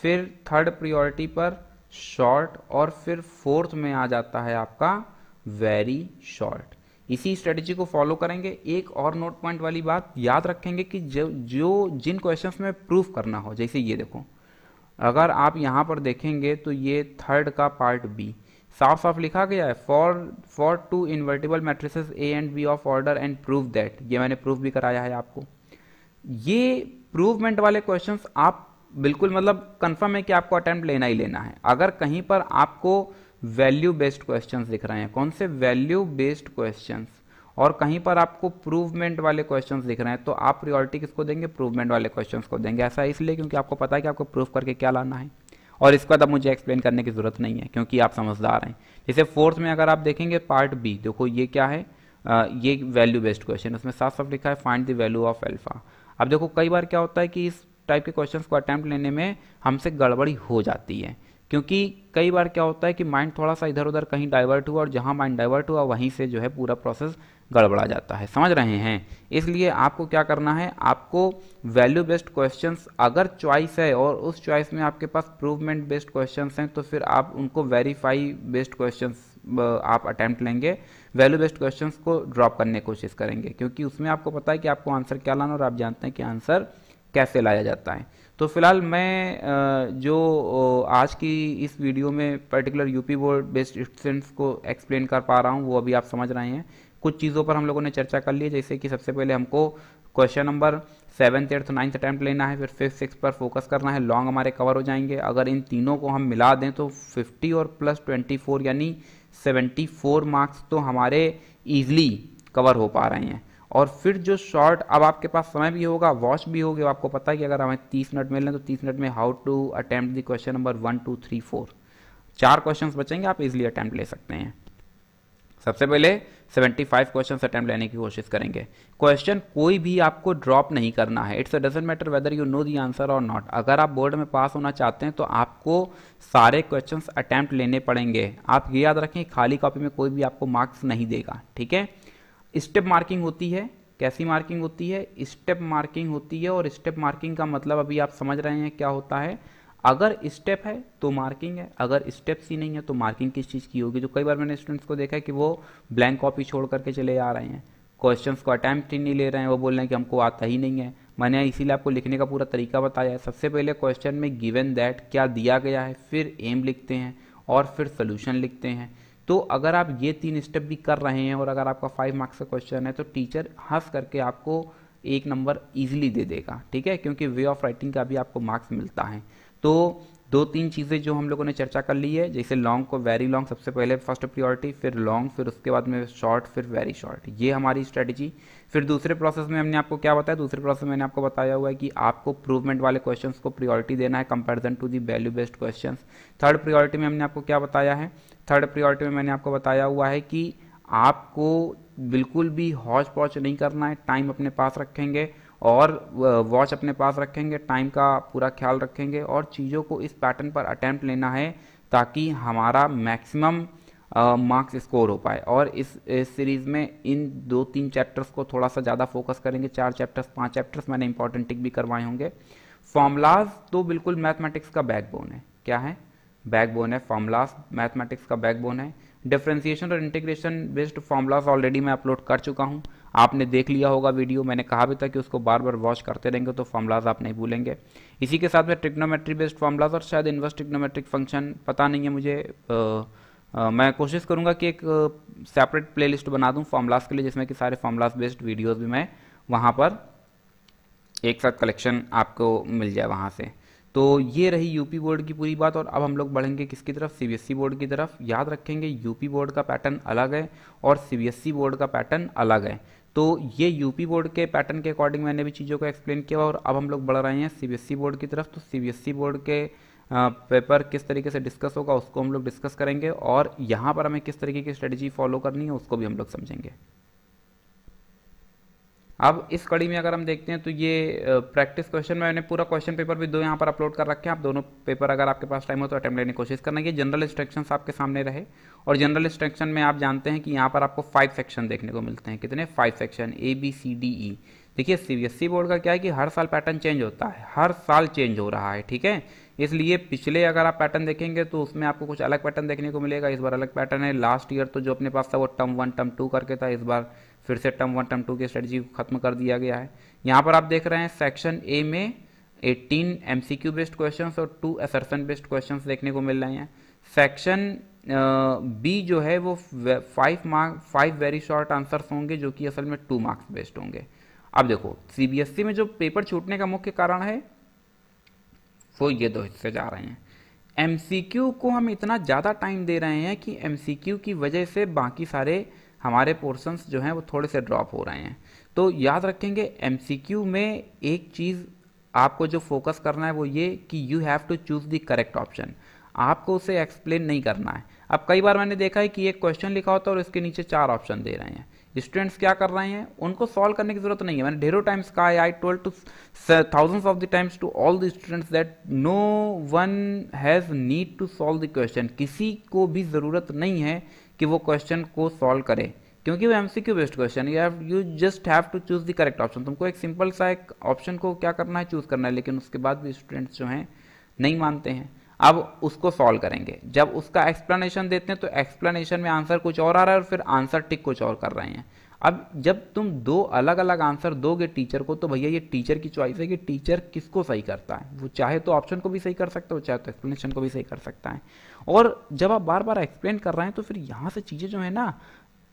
फिर थर्ड प्रियोरिटी पर शॉर्ट और फिर फोर्थ में आ जाता है आपका वेरी शॉर्ट इसी स्ट्रेटेजी को फॉलो करेंगे एक और नोट पॉइंट वाली बात याद रखेंगे कि जो जो जिन क्वेश्चंस में प्रूफ करना हो जैसे ये देखो अगर आप यहाँ पर देखेंगे तो ये थर्ड का पार्ट बी साफ साफ लिखा गया है for for two invertible matrices A and B of order and prove that ये मैंने प्रूफ भी कराया है आपको ये प्रूवमेंट वाले क्वेश्चन आप बिल्कुल मतलब कंफर्म है कि आपको अटैम्प्ट लेना ही लेना है अगर कहीं पर आपको वैल्यू बेस्ड क्वेश्चन दिख रहे हैं कौन से वैल्यू बेस्ड क्वेश्चन और कहीं पर आपको प्रूवमेंट वाले क्वेश्चंस दिख रहे हैं तो आप प्रियोरिटी किसको देंगे प्रूवमेंट वाले क्वेश्चंस को देंगे ऐसा इसलिए क्योंकि आपको पता है कि आपको प्रूव करके क्या लाना है और इसके बाद अब मुझे एक्सप्लेन करने की ज़रूरत नहीं है क्योंकि आप समझदार हैं जैसे फोर्थ में अगर आप देखेंगे पार्ट बी देखो ये क्या है आ, ये वैल्यू बेस्ड क्वेश्चन उसमें साफ साफ लिखा है find the value of alpha अब देखो कई बार क्या होता है कि इस टाइप के क्वेश्चन को अटैम्प्ट लेने में हमसे गड़बड़ी हो जाती है क्योंकि कई बार क्या होता है कि माइंड थोड़ा सा इधर उधर कहीं डाइवर्ट हुआ और जहाँ माइंड डाइवर्ट हुआ वहीं से जो है पूरा प्रोसेस गड़बड़ा जाता है समझ रहे हैं इसलिए आपको क्या करना है आपको वैल्यू बेस्ड क्वेश्चंस अगर चॉइस है और उस चॉइस में आपके पास प्रूवमेंट बेस्ड क्वेश्चंस हैं तो फिर आप उनको वेरीफाई बेस्ड क्वेश्चंस आप अटैम्प्ट लेंगे वैल्यू बेस्ड क्वेश्चन को ड्रॉप करने की कोशिश करेंगे क्योंकि उसमें आपको पता है कि आपको आंसर क्या लाना और आप जानते हैं कि आंसर कैसे लाया जाता है तो फिलहाल मैं जो आज की इस वीडियो में particular UP board based students को एक्सप्लेन कर पा रहा हूँ वो अभी आप समझ रहे हैं कुछ चीज़ों पर हम लोगों ने चर्चा कर ली है जैसे कि सबसे पहले हमको question number seventh eighth ninth attempt लेना है फिर फिफ्थ सिक्स पर फोकस करना है लॉन्ग हमारे कवर हो जाएंगे अगर इन तीनों को हम मिला दें तो फिफ्टी और प्लस ट्वेंटी फोर यानी सेवेंटी फोर मार्क्स तो हमारे ईजिली कवर हो पा रहे हैं और फिर जो शॉर्ट अब आपके पास समय भी होगा वॉच भी होगी आपको पता है कि अगर हमें तीस मिनट मिल तो तीस मिनट में how to attempt question number one two three four चार क्वेश्चन बचेंगे आप इजिली अटैम्प्ट ले सकते हैं सबसे पहले 75 क्वेश्चन अटैम्प लेने की कोशिश करेंगे क्वेश्चन कोई भी आपको ड्रॉप नहीं करना है it's doesn't matter whether you know the answer और नॉट अगर आप बोर्ड में पास होना चाहते हैं तो आपको सारे क्वेश्चन अटैम्प्ट लेने पड़ेंगे आप ये याद रखें खाली कॉपी में कोई भी आपको मार्क्स नहीं देगा ठीक है स्टेप मार्किंग होती है कैसी मार्किंग होती है स्टेप मार्किंग होती है और स्टेप मार्किंग का मतलब अभी आप समझ रहे हैं क्या होता है अगर स्टेप है तो मार्किंग है अगर स्टेप ही नहीं है तो मार्किंग किस चीज़ की होगी जो कई बार मैंने स्टूडेंट्स को देखा है कि वो ब्लैंक कॉपी छोड़ करके चले आ रहे हैं क्वेश्चन को अटैम्प्ट ही नहीं ले रहे हैं वो बोल रहे हैं कि हमको आता ही नहीं है मैंने इसीलिए आपको लिखने का पूरा तरीका बताया है सबसे पहले क्वेश्चन में गिवेन दैट क्या दिया गया है फिर एम लिखते हैं और फिर सोल्यूशन लिखते हैं तो अगर आप ये तीन स्टेप भी कर रहे हैं और अगर आपका फाइव मार्क्स का क्वेश्चन है तो टीचर हंस करके आपको एक नंबर ईजिली दे देगा ठीक है क्योंकि वे ऑफ राइटिंग का भी आपको मार्क्स मिलता है तो दो तीन चीज़ें जो हम लोगों ने चर्चा कर ली है जैसे लॉन्ग को वेरी लॉन्ग सबसे पहले फर्स्ट प्रियोरिटी फिर लॉन्ग फिर उसके बाद में शॉर्ट फिर वेरी शॉर्ट ये हमारी स्ट्रेटजी फिर दूसरे प्रोसेस में हमने आपको क्या बताया दूसरे प्रोसेस में मैंने आपको बताया हुआ है कि आपको प्रूवमेंट वाले क्वेश्चन को प्रियोरिटी देना है comparison to the value based question third priority में हमने आपको क्या बताया है थर्ड प्रियोरिटी में मैंने आपको बताया हुआ है कि आपको बिल्कुल भी हॉच पौच नहीं करना है टाइम अपने पास रखेंगे और वॉच अपने पास रखेंगे टाइम का पूरा ख्याल रखेंगे और चीज़ों को इस पैटर्न पर अटैम्प्ट लेना है ताकि हमारा मैक्सिमम मार्क्स स्कोर हो पाए और इस, इस सीरीज़ में इन दो तीन चैप्टर्स को थोड़ा सा ज़्यादा फोकस करेंगे चार चैप्टर्स पांच चैप्टर्स मैंने इंपॉर्टेंट टिक भी करवाए होंगे फॉर्मलाज तो बिल्कुल मैथमेटिक्स का बैकबोन है क्या है बैकबोन है फॉर्मूलाज मैथमेटिक्स का बैकबोन है डिफ्रेंसिएशन और इंटीग्रेशन बेस्ड फॉर्मलाज ऑलरेडी मैं अपलोड कर चुका हूँ आपने देख लिया होगा वीडियो मैंने कहा भी था कि उसको बार बार वॉच करते रहेंगे तो फॉर्मलाज आप नहीं भूलेंगे इसी के साथ में ट्रिग्नोमेट्री बेस्ड फॉर्मलाज और शायद इन्वर्स ट्रिग्नोमेट्रिक फंक्शन पता नहीं है मुझे आ, आ, मैं कोशिश करूँगा कि एक सेपरेट प्ले बना दूँ फॉर्मलाज के लिए जिसमें कि सारे फॉर्मलाज बेस्ड वीडियोज़ भी मैं वहाँ पर एक साथ कलेक्शन आपको मिल जाए वहाँ से तो ये रही यूपी बोर्ड की पूरी बात और अब हम लोग बढ़ेंगे किसकी तरफ सीबीएसई बोर्ड e की तरफ याद रखेंगे यूपी बोर्ड का पैटर्न अलग है और सीबीएसई बोर्ड e का पैटर्न अलग है तो ये यूपी बोर्ड के पैटर्न के अकॉर्डिंग मैंने भी चीज़ों को एक्सप्लेन किया और अब हम लोग बढ़ रहे हैं सीबीएसई बोर्ड की तरफ तो सीबीएसई बोर्ड के पेपर किस तरीके से डिस्कस होगा उसको हम लोग डिस्कस करेंगे और यहाँ पर हमें किस तरीके की स्ट्रेटजी फॉलो करनी है उसको भी हम लोग समझेंगे अब इस कड़ी में अगर हम देखते हैं तो ये प्रैक्टिस क्वेश्चन मैंने पूरा क्वेश्चन पेपर भी दो यहाँ पर अपलोड कर रखे हैं आप दोनों पेपर अगर आपके पास टाइम हो तो अटैम्प्ट लेने की कोशिश करना कि जनरल इंस्ट्रक्शन आपके सामने रहे और जनरल इंस्ट्रक्शन में आप जानते हैं कि यहाँ पर आपको फाइव सेक्शन देखने को मिलते हैं कितने five section A B C D E देखिए सी e बोर्ड का क्या है कि हर साल पैटर्न चेंज होता है हर साल चेंज हो रहा है ठीक है इसलिए पिछले अगर आप पैटर्न देखेंगे तो उसमें आपको कुछ अलग पैटर्न देखने को मिलेगा इस बार अलग पैटर्न है लास्ट ईयर तो जो अपने पास था वो टर्म वन टर्म टू करके था इस बार फिर से टर्म वन टर्म टू की स्ट्रेटजी खत्म कर दिया गया है यहाँ पर आप देख रहे हैं सेक्शन ए में 18 एम सी बेस्ड क्वेश्चंस और टू असरसन बेस्ड क्वेश्चंस देखने को मिल रहे हैं सेक्शन बी जो है वो five mark five very short answers होंगे जो कि असल में टू मार्क्स बेस्ड होंगे अब देखो सी e में जो पेपर छूटने का मुख्य कारण है वो ये दो हिस्से जा रहे हैं एम को हम इतना ज़्यादा टाइम दे रहे हैं कि एम की वजह से बाकी सारे हमारे पोर्सन्स जो हैं वो थोड़े से ड्रॉप हो रहे हैं तो याद रखेंगे एम में एक चीज़ आपको जो फोकस करना है वो ये कि you have to choose the correct option आपको उसे एक्सप्लेन नहीं करना है अब कई बार मैंने देखा है कि एक क्वेश्चन लिखा होता है और इसके नीचे चार ऑप्शन दे रहे हैं स्टूडेंट्स क्या कर रहे हैं उनको सॉल्व करने की जरूरत नहीं है मैंने ढेरों टाइम्स कहा है I twelve two thousands of the times to all the students that no one has need to solve the question किसी को भी ज़रूरत नहीं है कि वो क्वेश्चन को सॉल्व करे क्योंकि वो एमसीक्यू बेस्ड क्वेश्चन है you just have to choose the correct option तुमको एक सिंपल सा एक ऑप्शन को क्या करना है चूज़ करना है लेकिन उसके बाद भी स्टूडेंट्स जो हैं नहीं मानते हैं अब उसको सॉल्व करेंगे जब उसका एक्सप्लेनेशन देते हैं तो एक्सप्लेनेशन में आंसर कुछ और आ रहा है और फिर आंसर टिक कुछ और कर रहे हैं अब जब तुम दो अलग अलग आंसर दोगे टीचर को तो भैया ये टीचर की चॉइस है कि टीचर किसको सही करता है वो चाहे तो ऑप्शन को भी सही कर सकता है वो चाहे तो एक्सप्लेनेशन को भी सही कर सकता है और जब आप बार बार एक्सप्लेन कर रहे हैं तो फिर यहाँ से चीज़ें जो है ना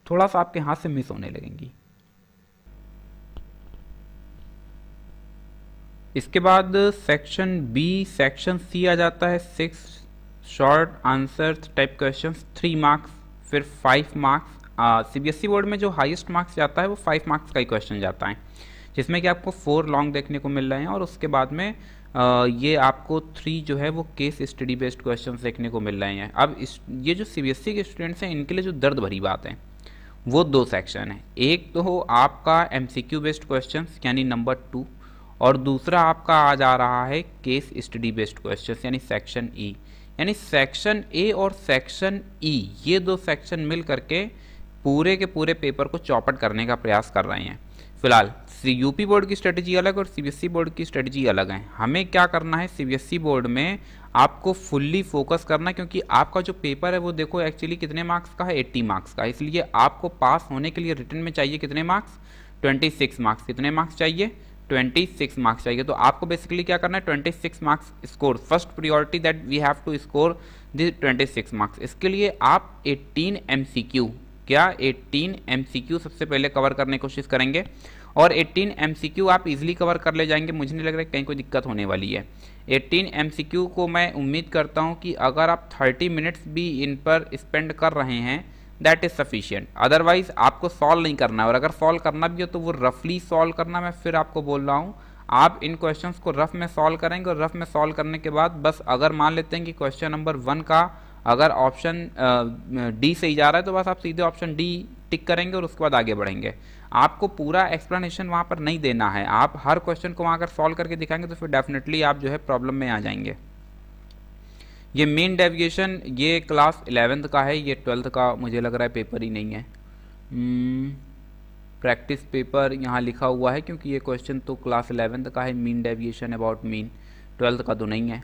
थोड़ा सा आपके हाथ से मिस होने लगेंगी इसके बाद सेक्शन बी सेक्शन सी आ जाता है six short answer type question three marks फिर five marks C B S E board में जो हाईएस्ट मार्क्स जाता है वो फाइव मार्क्स का ही क्वेश्चन जाता है जिसमें कि आपको फोर लॉन्ग देखने को मिल रहे हैं और उसके बाद में ये आपको थ्री जो है वो केस स्टडी बेस्ड क्वेश्चन देखने को मिल रहे हैं अब इस ये जो सी बी e के स्टूडेंट्स हैं इनके लिए जो दर्द भरी बात है वो दो सेक्शन है एक तो हो आपका M C Q based question यानी नंबर टू और दूसरा आपका आज आ रहा है केस स्टडी बेस्ड क्वेश्चन यानी सेक्शन ई e। यानी सेक्शन ए और सेक्शन ई e, ये दो सेक्शन मिल करके पूरे के पूरे पेपर को चौपट करने का प्रयास कर रहे हैं फिलहाल यूपी बोर्ड की स्ट्रेटजी अलग और सीबीएसई बोर्ड की स्ट्रेटजी अलग है हमें क्या करना है सीबीएसई बोर्ड में आपको फुल्ली फोकस करना क्योंकि आपका जो पेपर है वो देखो एक्चुअली कितने मार्क्स का है 80 मार्क्स का इसलिए आपको पास होने के लिए रिटर्न में चाहिए कितने मार्क्स 26 मार्क्स कितने मार्क्स चाहिए 26 मार्क्स चाहिए तो आपको बेसिकली क्या करना है twenty marks score first priority that we have to score this twenty marks इसके लिए आप एट्टीन एम क्या एट्टीन एम सबसे पहले कवर करने की कोशिश करेंगे और 18 एम आप इजिली कवर कर ले जाएंगे मुझे नहीं लग रहा है कहीं कोई दिक्कत होने वाली है 18 एम को मैं उम्मीद करता हूँ कि अगर आप 30 मिनट्स भी इन पर स्पेंड कर रहे हैं दैट इज़ सफिशियंट अदरवाइज आपको सॉल्व नहीं करना है और अगर सॉल्व करना भी हो तो वो रफली सॉल्व करना मैं फिर आपको बोल रहा हूँ आप इन क्वेश्चन को रफ में सॉल्व करेंगे और रफ में सॉल्व करने के बाद बस अगर मान लेते हैं कि क्वेश्चन नंबर वन का अगर ऑप्शन डी से ही जा रहा है तो बस आप सीधे ऑप्शन डी टिक करेंगे और उसके बाद आगे बढ़ेंगे आपको पूरा एक्सप्लेनेशन वहाँ पर नहीं देना है आप हर क्वेश्चन को वहाँ अगर सॉल्व करके दिखाएंगे तो फिर डेफिनेटली आप जो है प्रॉब्लम में आ जाएंगे ये मेन डेविएशन ये क्लास इलेवेंथ का है ये ट्वेल्थ का मुझे लग रहा है पेपर ही नहीं है प्रैक्टिस hmm, पेपर यहाँ लिखा हुआ है क्योंकि ये क्वेश्चन तो क्लास इलेवेंथ का है mean deviation about mean twelfth का तो नहीं है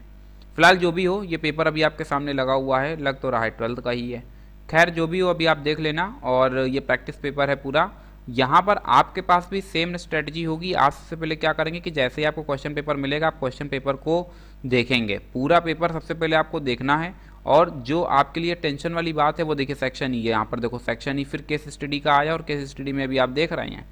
फिलहाल जो भी हो ये पेपर अभी आपके सामने लगा हुआ है लग तो रहा है ट्वेल्थ का ही है खैर जो भी हो अभी आप देख लेना और ये प्रैक्टिस पेपर है पूरा यहाँ पर आपके पास भी सेम स्ट्रेटजी होगी आज से पहले क्या करेंगे कि जैसे ही आपको क्वेश्चन पेपर मिलेगा आप क्वेश्चन पेपर को देखेंगे पूरा पेपर सबसे पहले आपको देखना है और जो आपके लिए टेंशन वाली बात है वो देखिए सेक्शन ई e है यहाँ पर देखो सेक्शन ई e फिर केस स्टडी का आया और केस स्टडी में अभी आप देख रहे हैं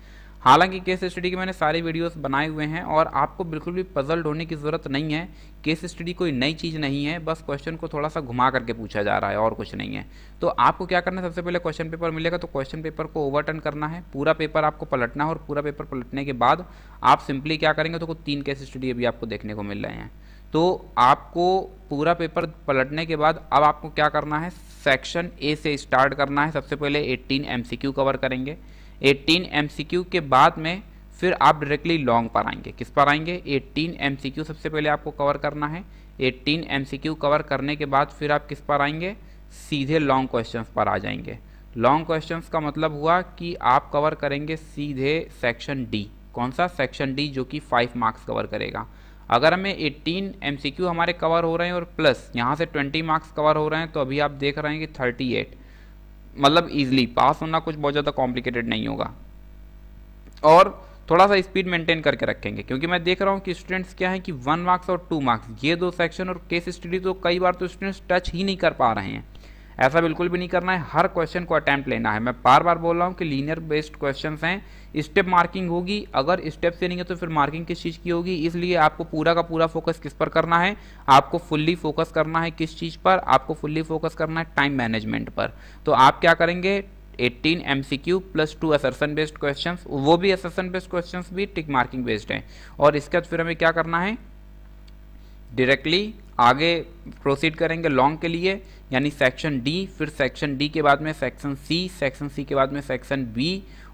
हालांकि केस स्टडी के मैंने सारे वीडियोस बनाए हुए हैं और आपको बिल्कुल भी पजल्ड होने की ज़रूरत नहीं है केस स्टडी कोई नई चीज़ नहीं है बस क्वेश्चन को थोड़ा सा घुमा करके पूछा जा रहा है और कुछ नहीं है तो आपको क्या करना है सबसे पहले क्वेश्चन पेपर मिलेगा तो क्वेश्चन पेपर को ओवरटर्न करना है पूरा पेपर आपको पलटना है और पूरा पेपर पलटने के बाद आप सिंपली क्या करेंगे तो तीन केस स्टडी अभी आपको देखने को मिल रहे हैं तो आपको पूरा पेपर पलटने के बाद अब आपको क्या करना है सेक्शन ए से स्टार्ट करना है सबसे पहले 18 एमसीक्यू कवर करेंगे 18 एम के बाद में फिर आप डायरेक्टली लॉन्ग पर आएंगे किस पर आएंगे 18 एम सबसे पहले आपको कवर करना है 18 एम कवर करने के बाद फिर आप किस पर आएंगे सीधे लॉन्ग क्वेश्चंस पर आ जाएंगे लॉन्ग क्वेश्चंस का मतलब हुआ कि आप कवर करेंगे सीधे सेक्शन डी कौन सा सेक्शन डी जो कि फाइव मार्क्स कवर करेगा अगर हमें 18 एम हमारे कवर हो रहे हैं और प्लस यहाँ से 20 मार्क्स कवर हो रहे हैं तो अभी आप देख रहे हैं कि 38 मतलब ईजिली पास होना कुछ बहुत ज़्यादा कॉम्प्लिकेटेड नहीं होगा और थोड़ा सा स्पीड मेंटेन करके रखेंगे क्योंकि मैं देख रहा हूँ कि स्टूडेंट्स क्या है कि वन मार्क्स और टू मार्क्स ये दो सेक्शन और केस स्टडी तो कई बार तो स्टूडेंट्स टच ही नहीं कर पा रहे हैं ऐसा बिल्कुल भी नहीं करना है हर क्वेश्चन को अटैम्प्ट लेना है मैं बार बार बोल रहा हूँ कि लीनियर बेस्ड क्वेश्चन हैं स्टेप मार्किंग होगी अगर स्टेप से नहीं है तो फिर मार्किंग किस चीज़ की होगी इसलिए आपको पूरा का पूरा फोकस किस पर करना है आपको फुल्ली फोकस करना है किस चीज़ पर आपको फुल्ली फोकस करना है टाइम मैनेजमेंट पर तो आप क्या करेंगे 18 M C Q plus two assertion based question वो भी असर्सन बेस्ड क्वेश्चन भी टिक मार्किंग बेस्ड हैं और इसके बाद फिर हमें क्या करना है डायरेक्टली आगे प्रोसीड करेंगे लॉन्ग के लिए यानी सेक्शन डी फिर सेक्शन डी के बाद में सेक्शन सी सेक्शन सी के बाद में सेक्शन बी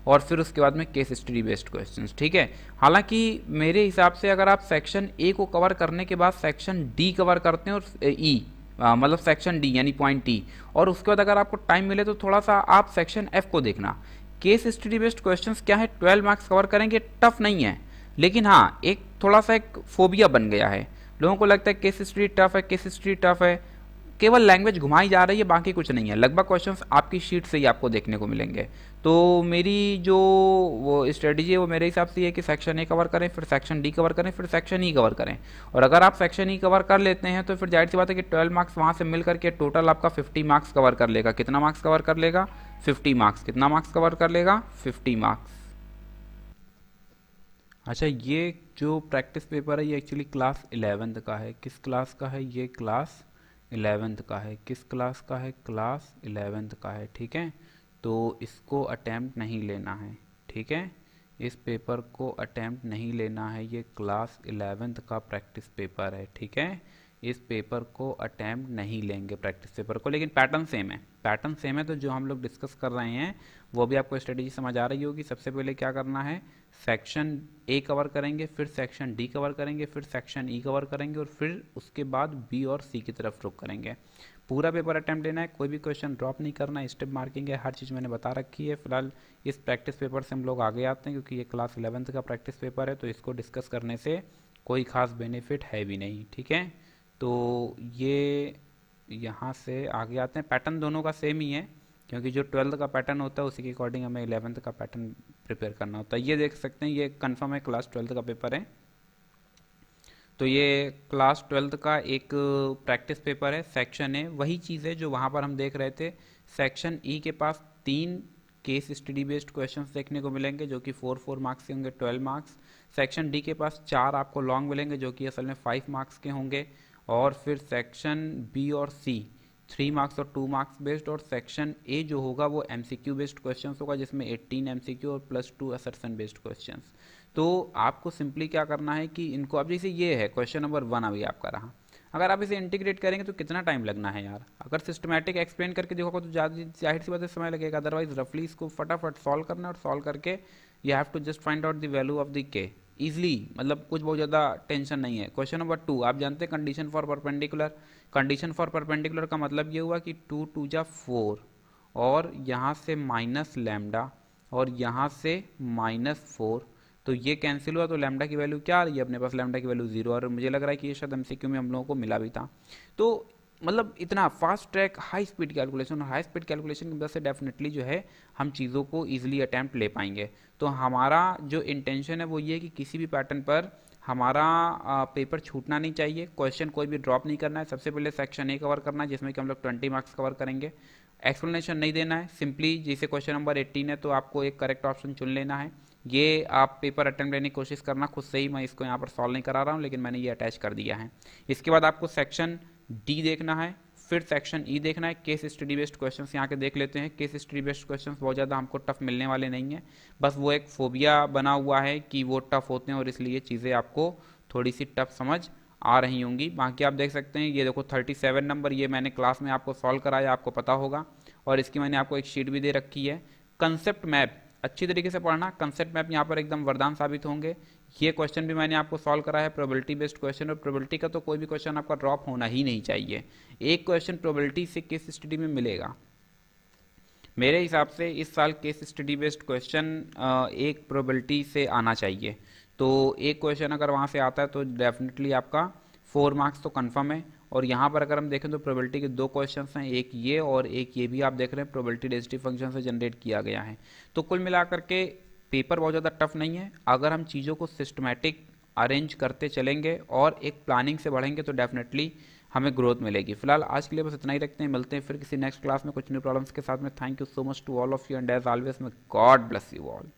और फिर उसके बाद में केस स्टडी बेस्ड क्वेश्चन ठीक है हालांकि मेरे हिसाब से अगर आप सेक्शन ए को कवर करने के बाद सेक्शन डी कवर करते हैं और ई e, मतलब सेक्शन डी यानी पॉइंट टी और उसके बाद अगर आपको टाइम मिले तो थोड़ा सा आप सेक्शन एफ को देखना केस स्टडी बेस्ड क्वेश्चन क्या है ट्वेल्व मार्क्स कवर करेंगे टफ नहीं है लेकिन हाँ एक थोड़ा सा एक फोबिया बन गया है लोगों को लगता है केस हिस्ट्री टफ है केस हिस्ट्री टफ है केवल लैंग्वेज घुमाई जा रही है बाकी कुछ नहीं है लगभग क्वेश्चंस आपकी शीट से ही आपको देखने को मिलेंगे तो मेरी जो वो स्ट्रेटजी है वो मेरे हिसाब से ये कि सेक्शन ए कवर करें फिर सेक्शन डी कवर करें फिर सेक्शन ई कवर करें और अगर आप सेक्शन ई कवर कर लेते हैं तो फिर जाहिर सी बात है कि ट्वेल्व मार्क्स वहाँ से मिल करके टोटल आपका फिफ्टी मार्क्स कवर कर लेगा कितना मार्क्स कवर कर लेगा फिफ्टी मार्क्स कितना मार्क्स कवर कर लेगा फिफ्टी मार्क्स अच्छा ये जो प्रैक्टिस पेपर है ये एक्चुअली क्लास इलेवेंथ का है किस क्लास का है ये क्लास इलेवेंथ का है किस क्लास का है क्लास इलेवेंथ का है ठीक है तो इसको अटैम्प्ट नहीं लेना है ठीक है इस पेपर को अटैम्प्ट नहीं लेना है ये क्लास इलेवेंथ का प्रैक्टिस पेपर है ठीक है इस पेपर को अटैम्प्ट नहीं लेंगे प्रैक्टिस पेपर को लेकिन पैटर्न सेम है पैटर्न सेम है तो जो हम लोग डिस्कस कर रहे हैं वो भी आपको स्ट्रेटेजी समझ आ रही होगी सबसे पहले क्या करना है सेक्शन ए कवर करेंगे फिर सेक्शन डी कवर करेंगे फिर सेक्शन ई e कवर करेंगे और फिर उसके बाद बी और सी की तरफ रुख करेंगे पूरा पेपर अटैम्प्ट लेना है कोई भी क्वेश्चन ड्रॉप नहीं करना है स्टेप मार्किंग है हर चीज़ मैंने बता रखी है फिलहाल इस प्रैक्टिस पेपर से हम लोग आगे आते हैं क्योंकि ये क्लास इलेवंथ का प्रैक्टिस पेपर है तो इसको डिस्कस करने से कोई ख़ास बेनिफिट है भी नहीं ठीक है तो ये यहाँ से आगे आते हैं पैटर्न दोनों का सेम ही है क्योंकि जो ट्वेल्थ का पैटर्न होता है उसी के अकॉर्डिंग हमें इलेवंथ का पैटर्न प्रिपेयर करना होता है ये देख सकते हैं ये कन्फर्म है क्लास ट्वेल्थ का पेपर है तो ये क्लास ट्वेल्थ का एक प्रैक्टिस पेपर है सेक्शन है वही चीज़ है जो वहाँ पर हम देख रहे थे सेक्शन ई e के पास तीन केस स्टडी बेस्ड क्वेश्चन देखने को मिलेंगे जो कि फोर फोर मार्क्स के होंगे ट्वेल्व मार्क्स सेक्शन डी के पास चार आपको लॉन्ग मिलेंगे जो कि असल में फाइव मार्क्स के होंगे और फिर सेक्शन बी और सी थ्री मार्क्स और टू मार्क्स बेस्ड और सेक्शन ए जो होगा वो एम बेस्ड क्वेश्चन होगा जिसमें एट्टीन एम और plus two assertion based question तो आपको सिंपली क्या करना है कि इनको अब जैसे ये है क्वेश्चन नंबर वन अभी आपका रहा अगर आप इसे इंटीग्रेट करेंगे तो कितना टाइम लगना है यार अगर सिस्टमेटिक एक्सप्लेन करके देखोगे तो ज़्यादा जाहिर सी बात है समय लगेगा अदरवाइज रफली इसको फटाफट सॉल्व करना और सॉल्व करके you have to just find out the value of the K easily मतलब कुछ बहुत ज़्यादा टेंशन नहीं है क्वेश्चन नंबर टू आप जानते हैं condition for perpendicular condition for perpendicular का मतलब ये हुआ कि टू टू जा फोर और यहाँ से माइनस लैमडा और यहाँ से माइनस फोर तो ये कैंसिल हुआ तो लैमडा की वैल्यू क्या आ रही है अपने पास लैमडा की वैल्यू जीरो और मुझे लग रहा है कि ये शायद क्यों में हम लोगों को मिला भी था तो मतलब इतना fast track high speed calculation और हाई स्पीड कैलकुलेशन की वजह से डेफिनेटली जो है हम चीज़ों को ईजिली अटैम्प्ट ले पाएंगे तो हमारा जो इंटेंशन है वो ये कि किसी भी पैटर्न पर हमारा पेपर छूटना नहीं चाहिए क्वेश्चन कोई भी ड्रॉप नहीं करना है सबसे पहले सेक्शन ए कवर करना है जिसमें कि हम लोग ट्वेंटी मार्क्स कवर करेंगे एक्सप्लेनेशन नहीं देना है सिंपली जैसे क्वेश्चन नंबर एट्टीन है तो आपको एक करेक्ट ऑप्शन चुन लेना है ये आप पेपर अटैम्प्ट लेने की कोशिश करना खुद से ही मैं इसको यहाँ पर सॉल्व नहीं करा रहा हूँ लेकिन मैंने ये अटैच कर दिया है इसके बाद आपको सेक्शन डी देखना है फिर सेक्शन ई e देखना है केस स्टडी बेस्ड क्वेश्चंस यहाँ के देख लेते हैं केस स्टडी बेस्ड क्वेश्चंस बहुत ज़्यादा हमको टफ मिलने वाले नहीं हैं बस वो एक फोबिया बना हुआ है कि वो टफ होते हैं और इसलिए चीज़ें आपको थोड़ी सी टफ समझ आ रही होंगी बाकी आप देख सकते हैं ये देखो सेवन नंबर ये मैंने क्लास में आपको सॉल्व कराया आपको पता होगा और इसकी मैंने आपको एक शीट भी दे रखी है कंसेप्ट मैप अच्छी तरीके से पढ़ना कंसेप्ट मैप यहाँ पर एकदम वरदान साबित होंगे ये क्वेश्चन भी मैंने आपको सॉल्व करा है प्रोबेबिलिटी बेस्ड क्वेश्चन और प्रोबेबिलिटी का तो कोई भी क्वेश्चन आपका ड्रॉप होना ही नहीं चाहिए एक क्वेश्चन प्रोबेबिलिटी से केस स्टडी में मिलेगा मेरे हिसाब से इस साल केस स्टडी बेस्ड क्वेश्चन एक प्रोबेबिलिटी से आना चाहिए तो एक क्वेश्चन अगर वहाँ से आता है तो डेफिनेटली आपका फोर मार्क्स तो कन्फर्म है और यहाँ पर अगर हम देखें तो प्रोबेबिलिटी के दो क्वेश्चन हैं एक ये और एक ये भी आप देख रहे हैं प्रोबेबिलिटी डेंसिटी फंक्शन से जनरेट किया गया है तो कुल मिलाकर के पेपर बहुत ज़्यादा टफ नहीं है अगर हम चीज़ों को सिस्टमेटिक अरेंज करते चलेंगे और एक प्लानिंग से बढ़ेंगे तो डेफिनेटली हमें ग्रोथ मिलेगी फिलहाल आज के लिए बस इतना ही रखते हैं मिलते हैं फिर किसी नेक्स्ट क्लास में कुछ न्यू प्रॉब्लम्स के साथ में thank you so much to all of you and as always may God bless you all